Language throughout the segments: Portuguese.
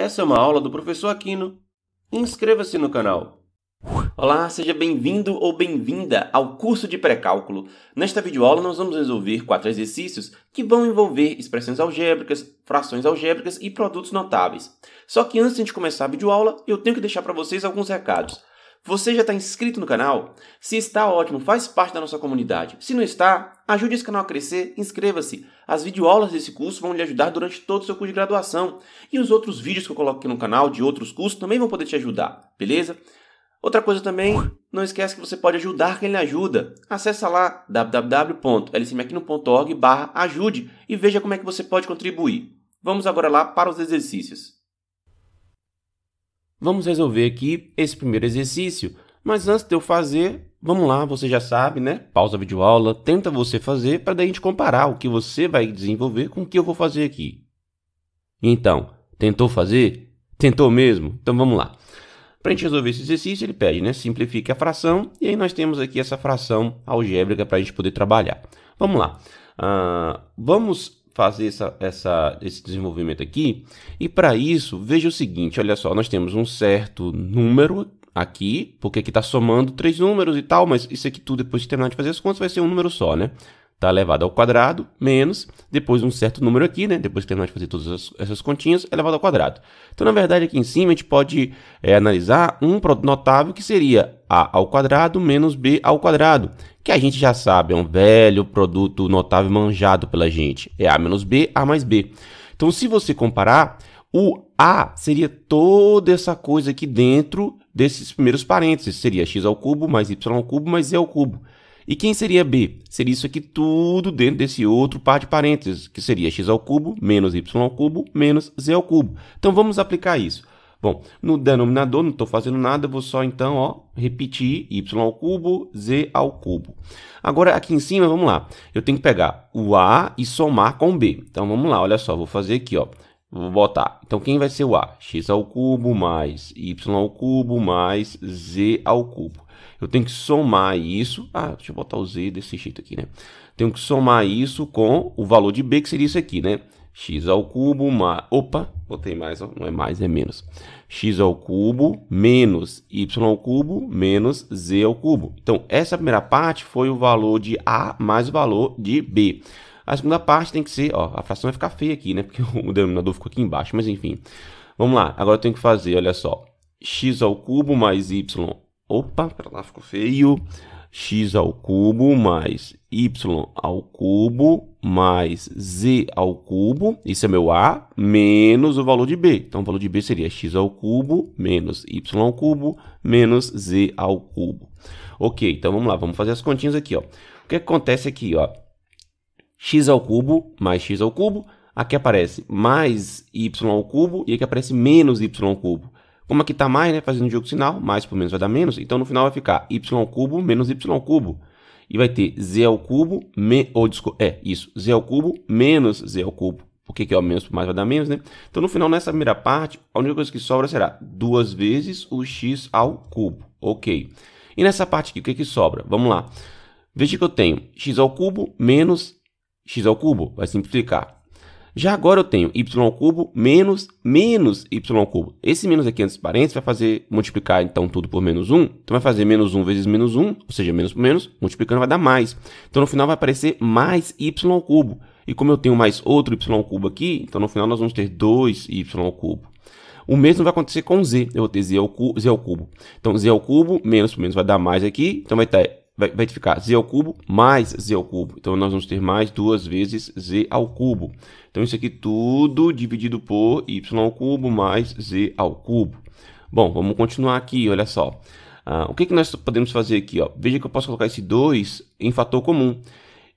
Essa é uma aula do professor Aquino. Inscreva-se no canal. Olá, seja bem-vindo ou bem-vinda ao curso de pré-cálculo. Nesta videoaula nós vamos resolver quatro exercícios que vão envolver expressões algébricas, frações algébricas e produtos notáveis. Só que antes de a gente começar a videoaula, eu tenho que deixar para vocês alguns recados. Você já está inscrito no canal? Se está, ótimo, faz parte da nossa comunidade. Se não está, ajude esse canal a crescer, inscreva-se. As videoaulas desse curso vão lhe ajudar durante todo o seu curso de graduação. E os outros vídeos que eu coloco aqui no canal de outros cursos também vão poder te ajudar, beleza? Outra coisa também, não esquece que você pode ajudar quem lhe ajuda. Acesse lá wwwlcmaquinoorg ajude e veja como é que você pode contribuir. Vamos agora lá para os exercícios. Vamos resolver aqui esse primeiro exercício, mas antes de eu fazer, vamos lá, você já sabe, né? Pausa a videoaula, tenta você fazer para daí a gente comparar o que você vai desenvolver com o que eu vou fazer aqui. Então, tentou fazer? Tentou mesmo? Então vamos lá. Para a gente resolver esse exercício, ele pede, né? Simplifique a fração, e aí nós temos aqui essa fração algébrica para a gente poder trabalhar. Vamos lá. Uh, vamos fazer essa, essa, esse desenvolvimento aqui. E para isso, veja o seguinte: olha só, nós temos um certo número aqui, porque aqui está somando três números e tal, mas isso aqui tudo, depois de terminar de fazer as contas, vai ser um número só, né? Está elevado ao quadrado, menos, depois um certo número aqui, né? Depois de terminar de fazer todas as, essas continhas, é elevado ao quadrado. Então, na verdade, aqui em cima, a gente pode é, analisar um produto notável que seria a ao quadrado menos b ao quadrado, que a gente já sabe, é um velho produto notável manjado pela gente. É a menos b, a mais b. Então, se você comparar, o a seria toda essa coisa aqui dentro desses primeiros parênteses. Seria x ao cubo mais y ao cubo mais z ao cubo. E quem seria b? Seria isso aqui tudo dentro desse outro par de parênteses, que seria x ao cubo menos y ao cubo menos z ao cubo. Então, vamos aplicar isso. Bom, no denominador não estou fazendo nada, vou só então ó, repetir y ao cubo, z ao cubo. Agora aqui em cima, vamos lá, eu tenho que pegar o a e somar com b. Então vamos lá, olha só, vou fazer aqui, ó, vou botar. Então quem vai ser o a? x ao cubo mais y ao cubo mais z ao cubo. Eu tenho que somar isso, ah, deixa eu botar o z desse jeito aqui, né? Tenho que somar isso com o valor de b, que seria isso aqui, né? x ao cubo mais, opa, Botei mais, não é mais, é menos. x ao cubo menos y ao cubo menos z ao cubo. Então, essa primeira parte foi o valor de A mais o valor de B. A segunda parte tem que ser, ó, a fração vai ficar feia aqui, né? Porque o denominador ficou aqui embaixo, mas enfim. Vamos lá, agora eu tenho que fazer, olha só. x ao cubo mais y. Opa, pera lá, ficou feio x ao cubo mais y ao cubo mais z ao cubo, isso é meu a, menos o valor de b. Então, o valor de b seria x ao cubo menos y ao cubo menos z ao cubo. Ok, então vamos lá, vamos fazer as continhas aqui. Ó. O que acontece aqui? Ó? x ao cubo mais x ao cubo, aqui aparece mais y ao cubo e aqui aparece menos y ao cubo. Como aqui está mais, né, fazendo jogo sinal, mais por menos vai dar menos, então no final vai ficar y cubo menos y cubo. E vai ter z ao cubo, me, ou é isso, z ao cubo menos z ao cubo. Porque que é o menos por mais vai dar menos, né? Então no final, nessa primeira parte, a única coisa que sobra será duas vezes o x ao cubo. Ok. E nessa parte aqui, o que, que sobra? Vamos lá. Veja que eu tenho x ao cubo menos x ao cubo, vai simplificar. Já agora eu tenho y cubo menos menos y cubo. Esse menos aqui antes de parênteses vai fazer multiplicar então tudo por menos 1. Então vai fazer menos 1 vezes menos 1, ou seja, menos por menos, multiplicando vai dar mais. Então no final vai aparecer mais y cubo. E como eu tenho mais outro y cubo aqui, então no final nós vamos ter 2y cubo. O mesmo vai acontecer com z. Eu vou ter z ao, cubo, z ao cubo. Então z ao cubo menos por menos vai dar mais aqui. Então vai ter vai, vai ficar z ao cubo mais z ao cubo. Então, nós vamos ter mais duas vezes z ao cubo. Então, isso aqui tudo dividido por y ao cubo mais z ao cubo. Bom, vamos continuar aqui, olha só. Ah, o que, que nós podemos fazer aqui? Ó? Veja que eu posso colocar esse 2 em fator comum.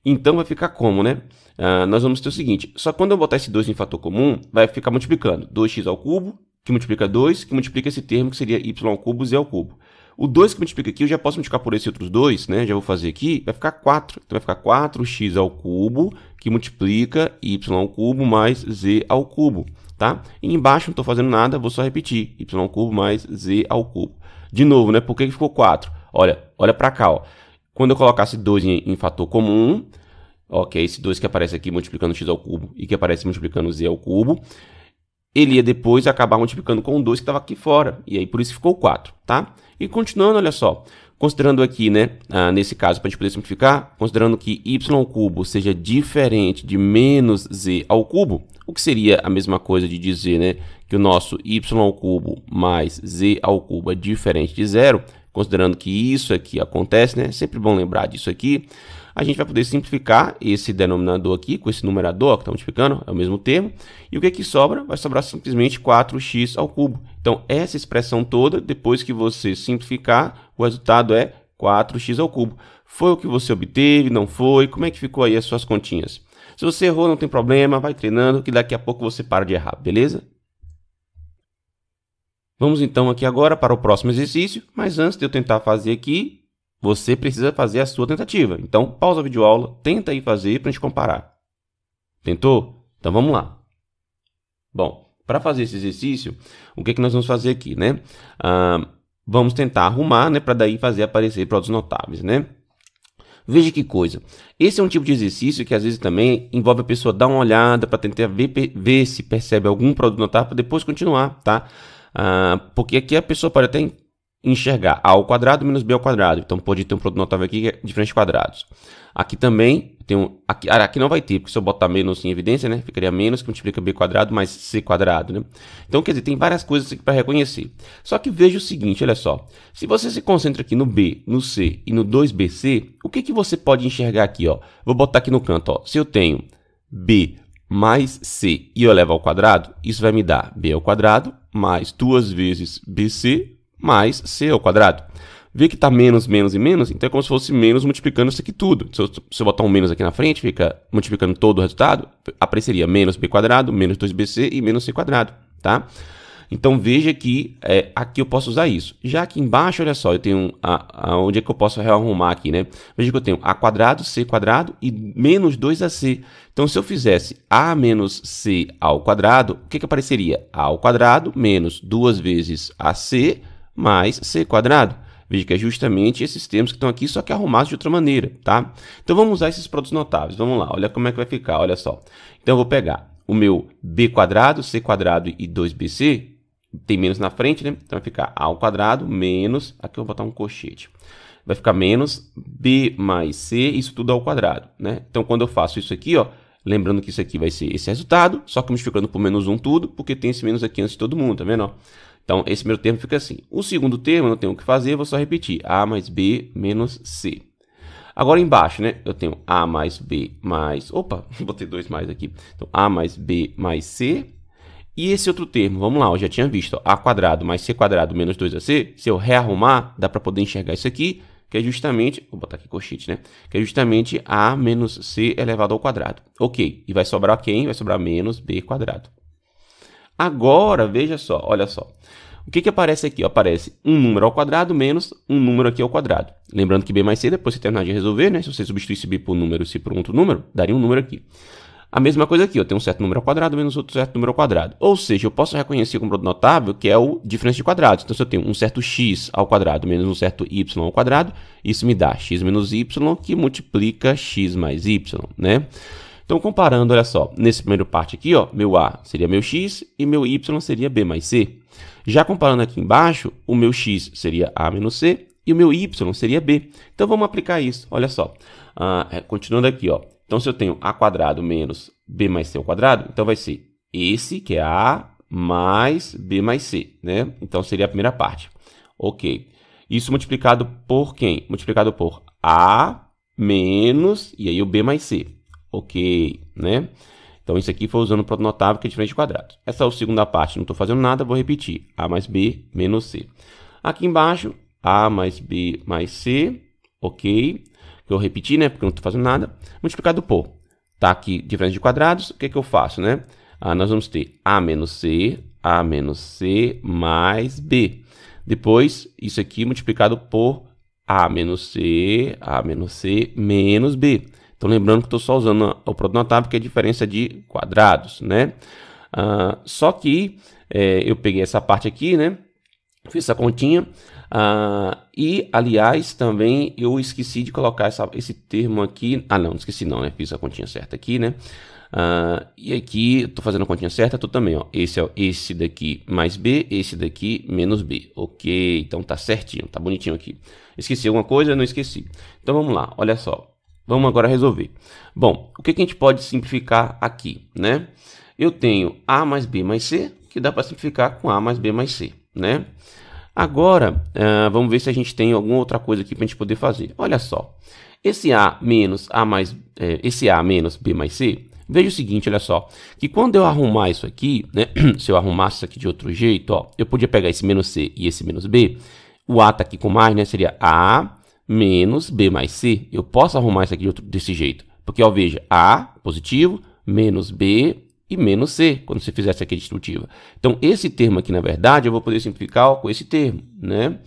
Então, vai ficar como, né? Ah, nós vamos ter o seguinte, só quando eu botar esse 2 em fator comum, vai ficar multiplicando 2x ao cubo, que multiplica 2, que multiplica esse termo, que seria y ao cubo, z ao cubo. O 2 que multiplica aqui, eu já posso multiplicar por esses outros dois, né? Já vou fazer aqui, vai ficar 4. Então vai ficar 4x ao cubo, que multiplica y ao cubo mais z ao cubo, tá? E embaixo não estou fazendo nada, vou só repetir, y ao cubo mais z ao cubo. De novo, né? Por que, que ficou 4? Olha, olha para cá, ó. Quando eu colocasse 2 em, em fator comum, ó, que é esse 2 que aparece aqui multiplicando x ao cubo e que aparece multiplicando z ao cubo, ele ia depois acabar multiplicando com o 2 que estava aqui fora. E aí, por isso ficou 4, tá? E continuando, olha só, considerando aqui, né, ah, nesse caso, para a gente poder simplificar, considerando que y ao cubo seja diferente de menos z ao cubo, o que seria a mesma coisa de dizer, né, que o nosso y ao cubo mais z ao cubo é diferente de zero, considerando que isso aqui acontece, né, sempre bom lembrar disso aqui, a gente vai poder simplificar esse denominador aqui com esse numerador que está multiplicando, é o mesmo termo. E o que, é que sobra? Vai sobrar simplesmente 4x ao cubo. Então, essa expressão toda, depois que você simplificar, o resultado é 4x ao cubo. Foi o que você obteve, não foi? Como é que ficou aí as suas continhas? Se você errou, não tem problema, vai treinando que daqui a pouco você para de errar, beleza? Vamos então aqui agora para o próximo exercício, mas antes de eu tentar fazer aqui, você precisa fazer a sua tentativa. Então, pausa a videoaula, tenta aí fazer para a gente comparar. Tentou? Então vamos lá. Bom, para fazer esse exercício, o que, é que nós vamos fazer aqui, né? Ah, vamos tentar arrumar, né, para daí fazer aparecer produtos notáveis, né? Veja que coisa. Esse é um tipo de exercício que às vezes também envolve a pessoa dar uma olhada para tentar ver, ver se percebe algum produto notável para depois continuar, tá? Ah, porque aqui a pessoa pode até enxergar a ao quadrado menos b ao quadrado. Então pode ter um produto notável aqui é de diferentes quadrados. Aqui também tem um, aqui, ah, aqui não vai ter, porque se eu botar menos em evidência, né, ficaria menos que multiplica b quadrado mais c quadrado, né? Então quer dizer, tem várias coisas para reconhecer. Só que veja o seguinte, olha só. Se você se concentra aqui no b, no c e no 2bc, o que que você pode enxergar aqui, ó? Vou botar aqui no canto, ó. Se eu tenho b mais c e eu levo ao quadrado, isso vai me dar b ao quadrado mais duas vezes bc mais c ao quadrado. Vê que está menos, menos e menos, então é como se fosse menos multiplicando isso aqui tudo. Se eu, se eu botar um menos aqui na frente, fica multiplicando todo o resultado, apareceria menos b quadrado, menos 2bc e menos c quadrado, tá? Então veja que é, aqui eu posso usar isso. Já aqui embaixo, olha só, eu tenho a, a, onde é que eu posso arrumar aqui, né? Veja que eu tenho a quadrado, c quadrado e menos 2ac. Então se eu fizesse a menos c ao quadrado, o que, que apareceria? a ao quadrado menos duas vezes ac mais c quadrado. Veja que é justamente esses termos que estão aqui, só que arrumados de outra maneira, tá? Então vamos usar esses produtos notáveis. Vamos lá, olha como é que vai ficar, olha só. Então eu vou pegar o meu b quadrado, c quadrado e 2bc, tem menos na frente, né? Então vai ficar a ao quadrado menos, aqui eu vou botar um colchete. Vai ficar menos b mais c, isso tudo ao quadrado, né? Então quando eu faço isso aqui, ó, lembrando que isso aqui vai ser esse resultado, só que multiplicando por menos 1 tudo, porque tem esse menos aqui antes de todo mundo, tá vendo, ó? Então, esse primeiro termo fica assim. O segundo termo, eu não tenho o que fazer, vou só repetir. A mais B menos C. Agora embaixo, né? Eu tenho A mais B mais... Opa, botei dois mais aqui. Então, A mais B mais C. E esse outro termo, vamos lá, eu já tinha visto. Ó, A quadrado mais C quadrado menos 2AC. Se eu rearrumar, dá para poder enxergar isso aqui, que é justamente... Vou botar aqui colchete, né? Que é justamente A menos C elevado ao quadrado. Ok. E vai sobrar quem? Vai sobrar menos B quadrado. Agora, veja só, olha só. O que, que aparece aqui? Aparece um número ao quadrado menos um número aqui ao quadrado. Lembrando que b mais c, depois você terminar de resolver, né? Se você substituir esse b por um número e c por outro número, daria um número aqui. A mesma coisa aqui, eu tenho um certo número ao quadrado menos outro certo número ao quadrado. Ou seja, eu posso reconhecer como produto notável que é o diferença de quadrados. Então, se eu tenho um certo x ao quadrado menos um certo y ao quadrado, isso me dá x menos y que multiplica x mais y, né? Então, comparando, olha só, nesse primeiro parte aqui, ó, meu A seria meu X e meu Y seria B mais C. Já comparando aqui embaixo, o meu X seria A menos C e o meu Y seria B. Então, vamos aplicar isso, olha só. Ah, é, continuando aqui, ó. Então, se eu tenho A quadrado menos B mais C ao quadrado, então vai ser esse, que é A mais B mais C, né? Então, seria a primeira parte. Ok. Isso multiplicado por quem? Multiplicado por A menos, e aí o B mais C. Ok, né? Então, isso aqui foi usando o produto notável, que é diferente de quadrado. Essa é a segunda parte, não estou fazendo nada, vou repetir. A mais B menos C. Aqui embaixo, A mais B mais C, ok? eu repeti, né? Porque eu não estou fazendo nada. Multiplicado por. Está aqui diferença de quadrados, o que, é que eu faço, né? Ah, nós vamos ter A menos C, A menos C mais B. Depois, isso aqui multiplicado por A menos C, A menos C menos B. Então, lembrando que estou só usando o protonotap, que é a diferença é de quadrados, né? Ah, só que é, eu peguei essa parte aqui, né? Fiz essa continha. Ah, e, aliás, também eu esqueci de colocar essa, esse termo aqui. Ah, não, esqueci não, né? Fiz a continha certa aqui, né? Ah, e aqui, estou fazendo a continha certa, estou também, ó. Esse, ó, é esse daqui mais B, esse daqui menos B. Ok, então tá certinho, tá bonitinho aqui. Esqueci alguma coisa? Não esqueci. Então vamos lá, olha só. Vamos agora resolver. Bom, o que, que a gente pode simplificar aqui, né? Eu tenho A mais B mais C, que dá para simplificar com A mais B mais C, né? Agora, uh, vamos ver se a gente tem alguma outra coisa aqui para a gente poder fazer. Olha só, esse A menos A mais, eh, esse A menos B mais C, veja o seguinte, olha só, que quando eu arrumar isso aqui, né, se eu arrumasse isso aqui de outro jeito, ó, eu podia pegar esse menos C e esse menos B, o A está aqui com mais, né, seria A menos B mais C. Eu posso arrumar isso aqui outro, desse jeito. Porque, ó, veja, A positivo, menos B e menos C, quando você fizer essa aqui destrutiva. Então, esse termo aqui, na verdade, eu vou poder simplificar com esse termo, né?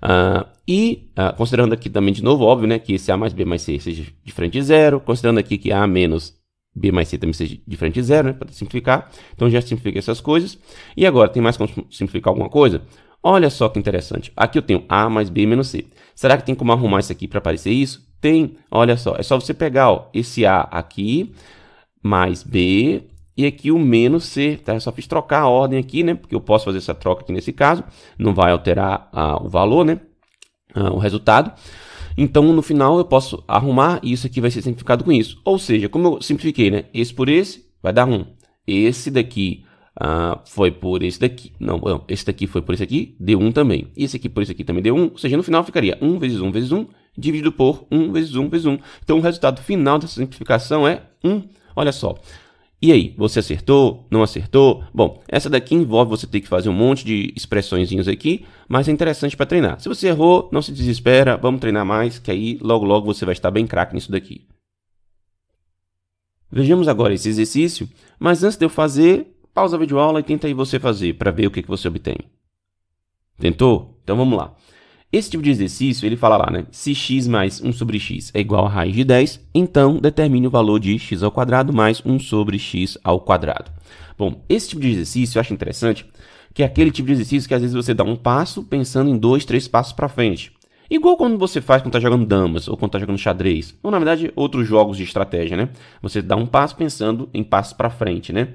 Ah, e, ah, considerando aqui também, de novo, óbvio, né, que esse A mais B mais C seja diferente de zero, considerando aqui que A menos B mais C também seja diferente de zero, né, para simplificar. Então, já simplifiquei essas coisas. E agora, tem mais como simplificar alguma coisa? Olha só que interessante. Aqui eu tenho A mais B menos C. Será que tem como arrumar isso aqui para aparecer isso? Tem. Olha só, é só você pegar ó, esse A aqui, mais B, e aqui o menos C. Tá? Eu só fiz trocar a ordem aqui, né? Porque eu posso fazer essa troca aqui nesse caso. Não vai alterar ah, o valor, né? Ah, o resultado. Então, no final, eu posso arrumar e isso aqui vai ser simplificado com isso. Ou seja, como eu simplifiquei, né? Esse por esse vai dar 1. Esse daqui ah, foi por esse daqui. Não, não, esse daqui foi por esse aqui, deu 1 também. E esse aqui por esse aqui também deu 1. Ou seja, no final ficaria 1 vezes 1 vezes 1, dividido por 1 vezes 1 vezes 1. Então o resultado final dessa simplificação é 1. Olha só. E aí, você acertou? Não acertou? Bom, essa daqui envolve você ter que fazer um monte de expressõezinhas aqui, mas é interessante para treinar. Se você errou, não se desespera, vamos treinar mais, que aí logo logo você vai estar bem craque nisso daqui. Vejamos agora esse exercício, mas antes de eu fazer, Pausa a videoaula e tenta aí você fazer para ver o que, que você obtém. Tentou? Então vamos lá. Esse tipo de exercício, ele fala lá, né? Se x mais 1 sobre x é igual a raiz de 10, então determine o valor de x ao quadrado mais 1 sobre x ao quadrado. Bom, esse tipo de exercício eu acho interessante, que é aquele tipo de exercício que às vezes você dá um passo pensando em dois, três passos para frente. Igual quando você faz quando está jogando damas ou quando está jogando xadrez, ou na verdade outros jogos de estratégia, né? Você dá um passo pensando em passos para frente, né?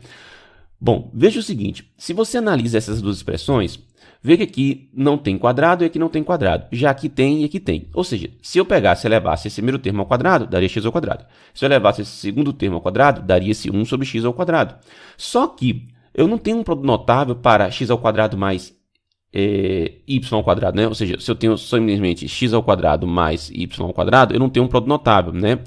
Bom, veja o seguinte: se você analisa essas duas expressões, vê que aqui não tem quadrado e aqui não tem quadrado. Já aqui tem e aqui tem. Ou seja, se eu pegasse e elevasse esse primeiro termo ao quadrado, daria x ao quadrado. Se eu elevasse esse segundo termo ao quadrado, daria esse 1 sobre x ao quadrado. Só que eu não tenho um produto notável para x ao quadrado mais é, y ao quadrado, né? Ou seja, se eu tenho simplesmente x ao quadrado mais y ao quadrado, eu não tenho um produto notável, né?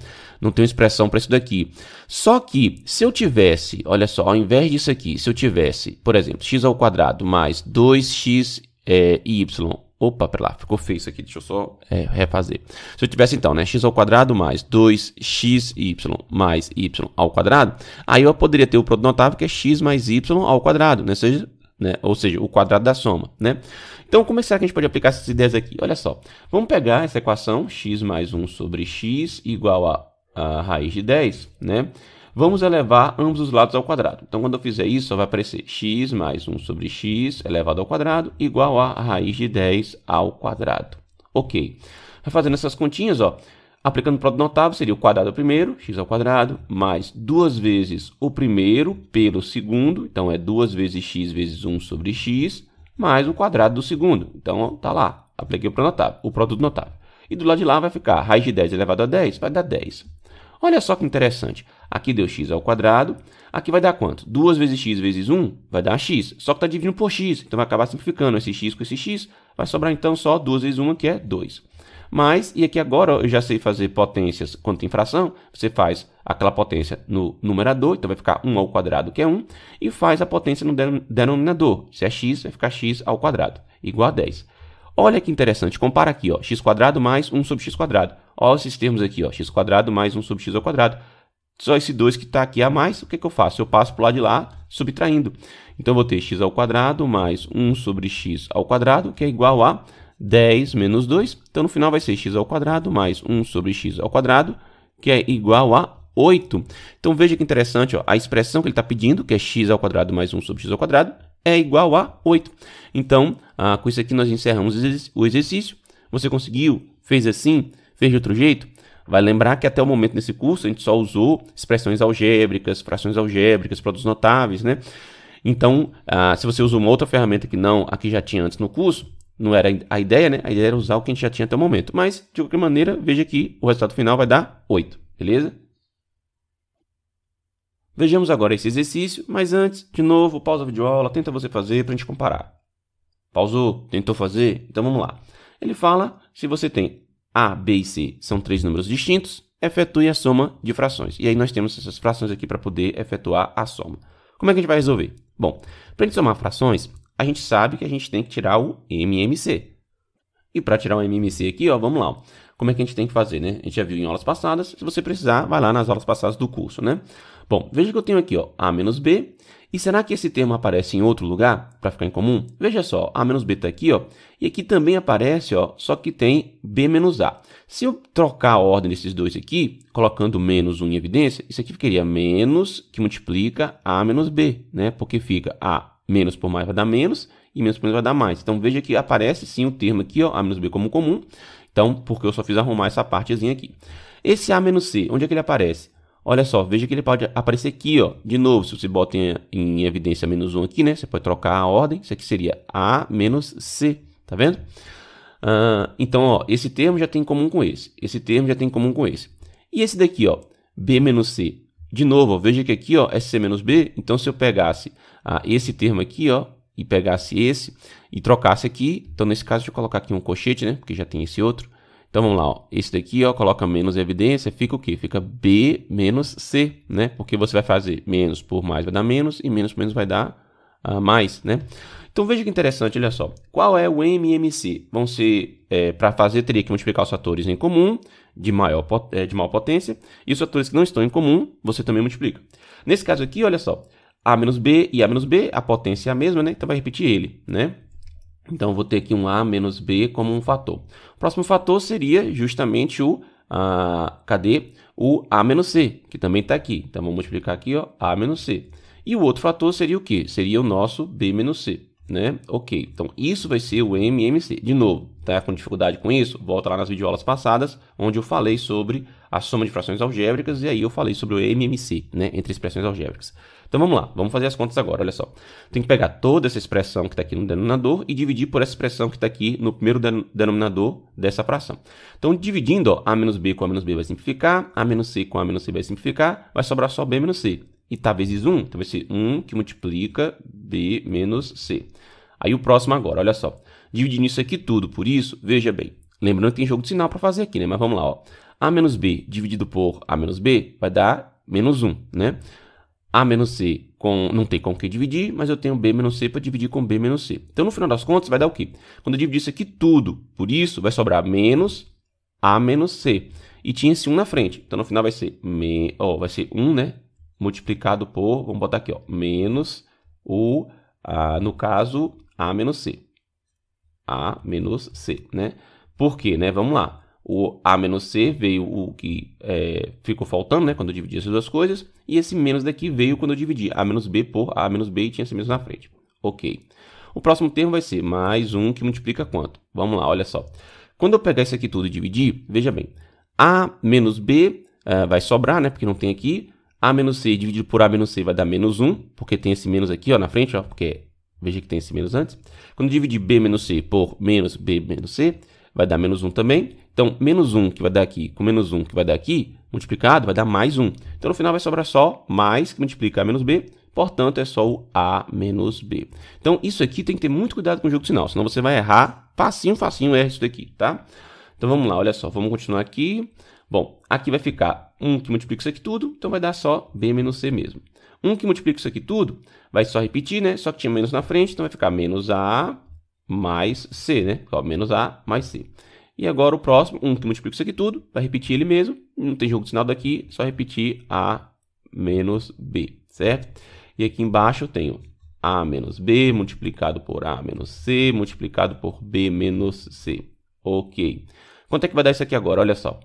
não tenho expressão para isso daqui. Só que se eu tivesse, olha só, ao invés disso aqui, se eu tivesse, por exemplo, x ao quadrado mais 2x é, y Opa, pera lá, ficou feio isso aqui, deixa eu só é, refazer. Se eu tivesse então, né, x ao quadrado mais 2xy mais y ao quadrado, aí eu poderia ter o produto notável que é x mais y ao quadrado, né, ou seja, né, ou seja, o quadrado da soma, né. Então, como é que será que a gente pode aplicar essas ideias aqui? Olha só, vamos pegar essa equação, x mais 1 sobre x igual a a raiz de 10, né? Vamos elevar ambos os lados ao quadrado. Então, quando eu fizer isso, só vai aparecer x mais 1 sobre x elevado ao quadrado igual a raiz de 10 ao quadrado. Ok. Fazendo essas continhas, ó, aplicando o produto notável, seria o quadrado primeiro, x ao quadrado, mais duas vezes o primeiro pelo segundo, então é duas vezes x vezes 1 sobre x, mais o quadrado do segundo. Então, tá lá, apliquei o produto notável. O produto notável. E do lado de lá vai ficar raiz de 10 elevado a 10, vai dar 10. Olha só que interessante. Aqui deu x ao quadrado. Aqui vai dar quanto? 2 vezes x vezes 1 vai dar x. Só que está dividindo por x, então vai acabar simplificando esse x com esse x. Vai sobrar então só 2 vezes 1, que é 2. Mas, e aqui agora eu já sei fazer potências quando tem fração. Você faz aquela potência no numerador, então vai ficar 1 ao quadrado, que é 1. E faz a potência no denominador. Se é x, vai ficar x ao quadrado, igual a 10. Olha que interessante, compara aqui, ó, x quadrado mais 1 sobre x quadrado. Olha esses termos aqui, ó, x quadrado mais 1 sobre x ao quadrado. Só esse 2 que está aqui a mais, o que, que eu faço? Eu passo para o lado de lá, subtraindo. Então, eu vou ter x ao quadrado mais 1 sobre x ao quadrado, que é igual a 10 menos 2. Então, no final vai ser x ao quadrado mais 1 sobre x ao quadrado, que é igual a 8. Então, veja que interessante, ó, a expressão que ele está pedindo, que é x ao quadrado mais 1 sobre x ao quadrado, é igual a 8. Então, ah, com isso aqui nós encerramos o exercício. Você conseguiu? Fez assim? fez de outro jeito? Vai lembrar que até o momento nesse curso a gente só usou expressões algébricas, frações algébricas, produtos notáveis, né? Então, ah, se você usa uma outra ferramenta que não a que já tinha antes no curso, não era a ideia, né? A ideia era usar o que a gente já tinha até o momento. Mas, de qualquer maneira, veja que o resultado final vai dar 8, beleza? Vejamos agora esse exercício, mas antes, de novo, pausa a videoaula, tenta você fazer para a gente comparar. Pausou, tentou fazer, então vamos lá. Ele fala se você tem a, B e C são três números distintos, efetue a soma de frações. E aí nós temos essas frações aqui para poder efetuar a soma. Como é que a gente vai resolver? Bom, para a gente somar frações, a gente sabe que a gente tem que tirar o MMC. E para tirar o MMC aqui, ó, vamos lá. Como é que a gente tem que fazer, né? A gente já viu em aulas passadas. Se você precisar, vai lá nas aulas passadas do curso, né? Bom, veja que eu tenho aqui, ó, A menos B. E será que esse termo aparece em outro lugar para ficar em comum? Veja só, A menos B está aqui, ó, e aqui também aparece, ó, só que tem B menos A. Se eu trocar a ordem desses dois aqui, colocando menos 1 em evidência, isso aqui ficaria menos que multiplica A menos B, né? Porque fica A menos por mais vai dar menos, e menos por menos vai dar mais. Então veja que aparece sim o termo aqui, ó, A menos B como comum. Então, porque eu só fiz arrumar essa partezinha aqui. Esse A menos C, onde é que ele aparece? Olha só, veja que ele pode aparecer aqui, ó. De novo, se você bota em, em evidência menos 1 aqui, né? Você pode trocar a ordem. Isso aqui seria A menos C, tá vendo? Uh, então, ó, esse termo já tem em comum com esse. Esse termo já tem em comum com esse. E esse daqui, ó, B menos C. De novo, ó, veja que aqui, ó, é C menos B. Então, se eu pegasse ah, esse termo aqui, ó, e pegasse esse e trocasse aqui, então nesse caso deixa eu colocar aqui um cochete, né? Porque já tem esse outro. Então vamos lá, ó. esse daqui ó, coloca menos evidência, fica o quê? Fica B menos C, né? Porque você vai fazer menos por mais vai dar menos, e menos por menos vai dar uh, mais, né? Então veja que interessante, olha só. Qual é o MMC? Vão ser, é, para fazer, teria que multiplicar os fatores em comum, de, maior, é, de maior potência, e os fatores que não estão em comum, você também multiplica. Nesse caso aqui, olha só, A menos B e A menos B, a potência é a mesma, né? Então vai repetir ele, né? Então, vou ter aqui um A menos B como um fator. O próximo fator seria justamente o, ah, cadê? O A menos C, que também está aqui. Então, vamos multiplicar aqui, ó, A menos C. E o outro fator seria o quê? Seria o nosso B menos C, né? Ok, então isso vai ser o MMC. De novo, Está com dificuldade com isso? Volta lá nas videoaulas passadas, onde eu falei sobre a soma de frações algébricas e aí eu falei sobre o MMC, né, entre expressões algébricas. Então vamos lá, vamos fazer as contas agora, olha só. Tem que pegar toda essa expressão que está aqui no denominador e dividir por essa expressão que está aqui no primeiro denominador dessa fração. Então dividindo, ó, a menos b com a menos b vai simplificar, a menos c com a menos c vai simplificar, vai sobrar só b menos c. E tá vezes 1, então vai ser 1 que multiplica b menos c. Aí o próximo agora, olha só divide nisso aqui tudo. Por isso, veja bem. Lembrando que tem jogo de sinal para fazer aqui, né? Mas vamos lá, ó. A menos B dividido por A menos B vai dar menos 1, né? A menos C com, não tem com o que dividir, mas eu tenho B menos C para dividir com B menos C. Então, no final das contas, vai dar o quê? Quando eu dividir isso aqui tudo, por isso, vai sobrar menos A menos C. E tinha esse 1 na frente. Então, no final vai ser, me, vai ser 1, né? Multiplicado por, vamos botar aqui, ó, menos o, ah, no caso, A menos C. A menos C, né? Por quê, né? Vamos lá. O A menos C veio o que é, ficou faltando, né? Quando eu dividi essas duas coisas. E esse menos daqui veio quando eu dividi A menos B por A menos B e tinha esse menos na frente. Ok. O próximo termo vai ser mais um que multiplica quanto? Vamos lá, olha só. Quando eu pegar isso aqui tudo e dividir, veja bem. A menos B uh, vai sobrar, né? Porque não tem aqui. A menos C dividido por A menos C vai dar menos 1, porque tem esse menos aqui ó, na frente, ó, porque é Veja que tem esse menos antes. Quando dividir b menos c por menos b menos c, vai dar menos 1 também. Então, menos 1 que vai dar aqui com menos 1 que vai dar aqui, multiplicado, vai dar mais 1. Então, no final vai sobrar só mais que multiplica a menos b, portanto, é só o a menos b. Então, isso aqui tem que ter muito cuidado com o jogo de sinal, senão você vai errar facinho, facinho, erra isso daqui, tá? Então, vamos lá, olha só, vamos continuar aqui. Bom, aqui vai ficar 1 que multiplica isso aqui tudo, então vai dar só b menos c mesmo. 1 que multiplica isso aqui tudo, vai só repetir, né? Só que tinha menos na frente, então vai ficar menos A mais C, né? Ó, menos A mais C. E agora o próximo, 1 que multiplica isso aqui tudo, vai repetir ele mesmo. Não tem jogo de sinal daqui, só repetir A menos B, certo? E aqui embaixo eu tenho A menos B multiplicado por A menos C multiplicado por B menos C. Ok. Quanto é que vai dar isso aqui agora? Olha só.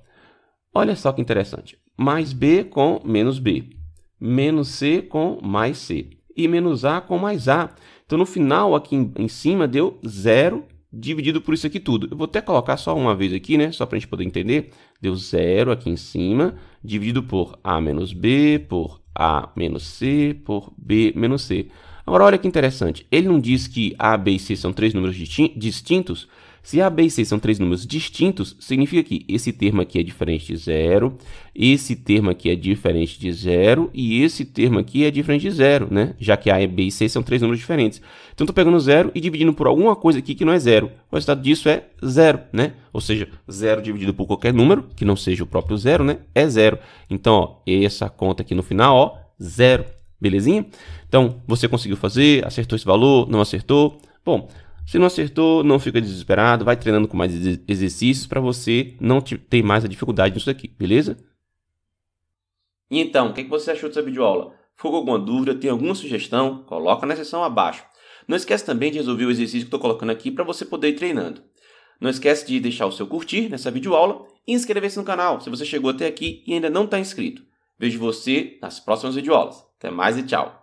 Olha só que interessante. Mais B com menos B menos C com mais C. E menos A com mais A. Então, no final, aqui em, cima, deu zero dividido por isso aqui tudo. Eu vou até colocar só uma vez aqui, né? Só para a gente poder entender. Deu zero aqui em cima, dividido por A menos B, por A menos C, por B menos C. Agora, olha que interessante. Ele não diz que A, B e C são três números distintos, se A, B e C são três números distintos, significa que esse termo aqui é diferente de zero, esse termo aqui é diferente de zero e esse termo aqui é diferente de zero, né? Já que A, B e C são três números diferentes. Então, estou pegando zero e dividindo por alguma coisa aqui que não é zero. O resultado disso é zero, né? Ou seja, zero dividido por qualquer número, que não seja o próprio zero, né? É zero. Então, ó, essa conta aqui no final, ó, zero. Belezinha? Então, você conseguiu fazer? Acertou esse valor? Não acertou? Bom, se não acertou, não fica desesperado, vai treinando com mais exercícios para você não ter mais a dificuldade nisso aqui, beleza? E então, o que você achou dessa videoaula? Ficou com alguma dúvida? Tem alguma sugestão? Coloca na seção abaixo. Não esquece também de resolver o exercício que estou colocando aqui para você poder ir treinando. Não esquece de deixar o seu curtir nessa videoaula e inscrever-se no canal se você chegou até aqui e ainda não está inscrito. Vejo você nas próximas videoaulas. Até mais e tchau!